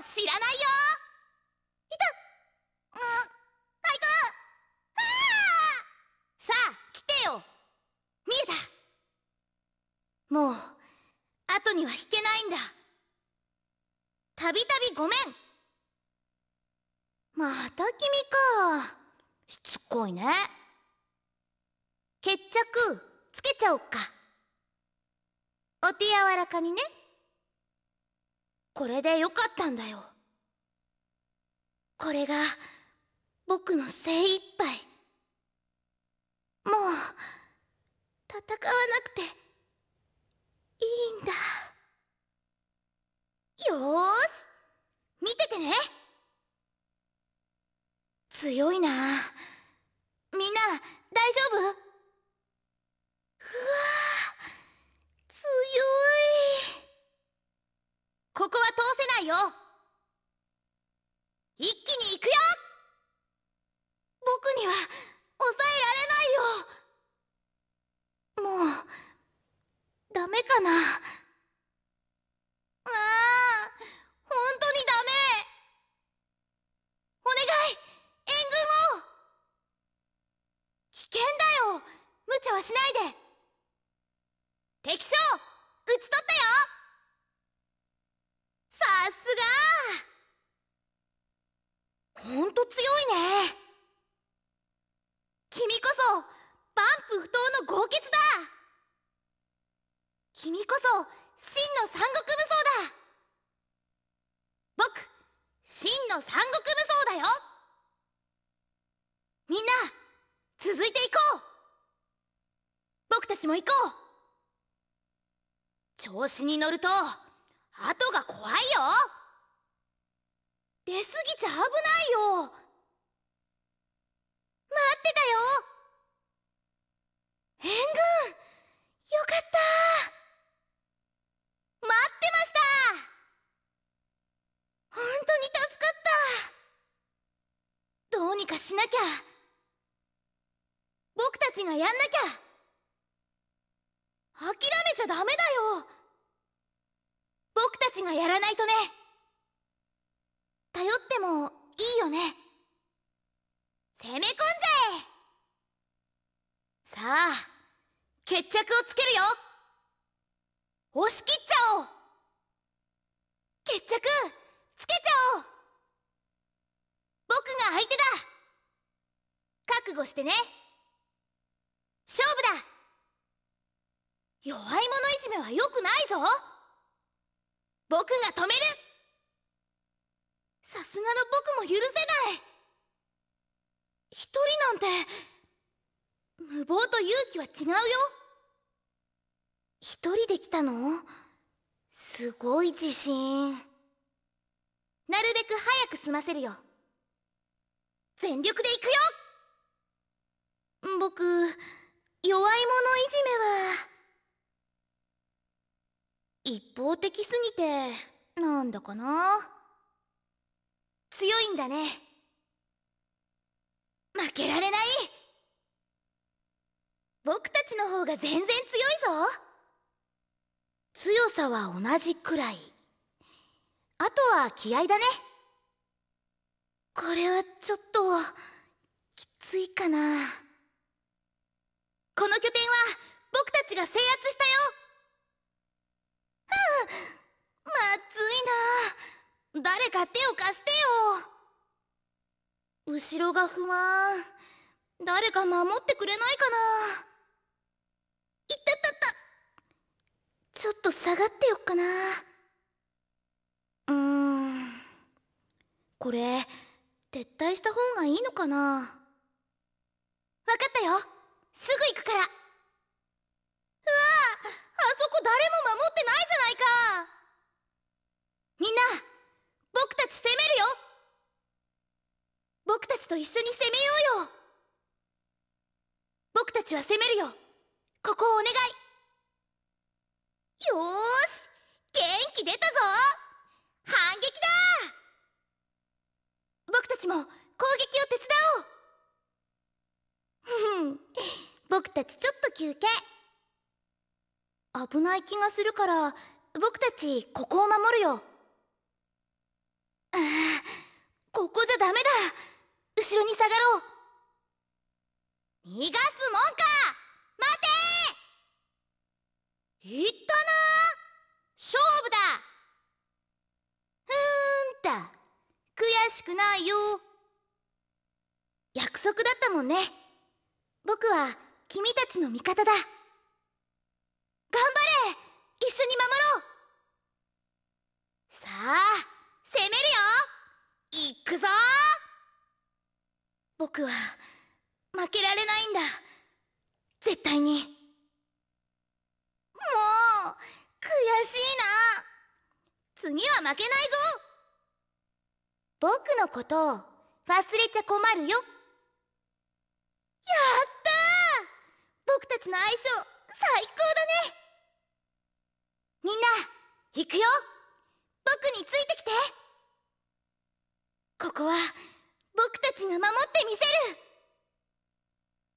知らないよいたうんあいあさあ来てよ見えたもう後には引けないんだたびたびごめんまた君かしつこいね決着つけちゃおっかお手柔らかにねこれでよかったんだよこれが僕の精一杯もう戦わなくていいんだよし見ててねよ一気に行くよ僕には抑えられないよもうダメかなああ本当にダメお願い援軍を危険だよ無茶はしないで敵将討ち取ったよさすがほんと強いね君こそバンプ不当の豪傑だ君こそ真の三国武装だ僕真の三国武装だよみんな続いていこう僕たちも行こう調子に乗ると後が怖いよ出過ぎちゃ危ないよ待ってたよ援軍よかった待ってました本当に助かったどうにかしなきゃ僕たちがやんなきゃ諦めちゃダメだよちがやらないとね頼ってもいいよね攻め込んじゃえさあ決着をつけるよ押し切っちゃおう決着つけちゃおう僕が相手だ覚悟してね勝負だ弱い者いじめは良くないぞ僕が止めるさすがの僕も許せない一人なんて無謀と勇気は違うよ一人で来たのすごい自信なるべく早く済ませるよ全力で行くよ僕弱い者いじめは一方的すぎてなんだかな強いんだね負けられない僕たちの方が全然強いぞ強さは同じくらいあとは気合だねこれはちょっときついかなこの拠点は僕たちが制圧したよ城が不安誰か守ってくれないかないたたたちょっと下がってよっかなうーんこれ撤退した方がいいのかな分かったよと一緒に攻めようよ僕たちは攻めるよここをお願いよし元気出たぞ反撃だ僕たちも攻撃を手伝おう僕たちちょっと休憩危ない気がするから僕たちここを守るよああここじゃダメだ後ろに下がろう逃がすもんか待て言ったな勝負だふーんた悔しくないよ約束だったもんね僕は君たちの味方だ頑張れ一緒に守ろうさあ僕は負けられないんだ絶対にもう悔しいな次は負けないぞ僕のことを忘れちゃ困るよやったー僕たちの相性最高だねみんな行くよ僕についてきてここは僕たちが守ってみせる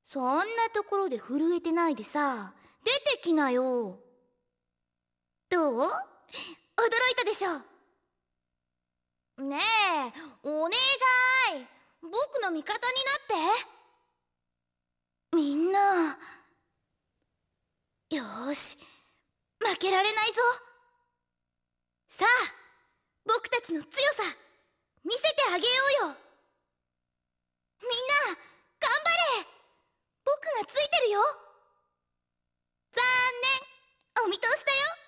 そんなところで震えてないでさ出てきなよどう驚いたでしょねえお願い僕の味方になってみんなよし負けられないぞさあ僕たちの強さ見せてあげようよよ残念お見通しだよ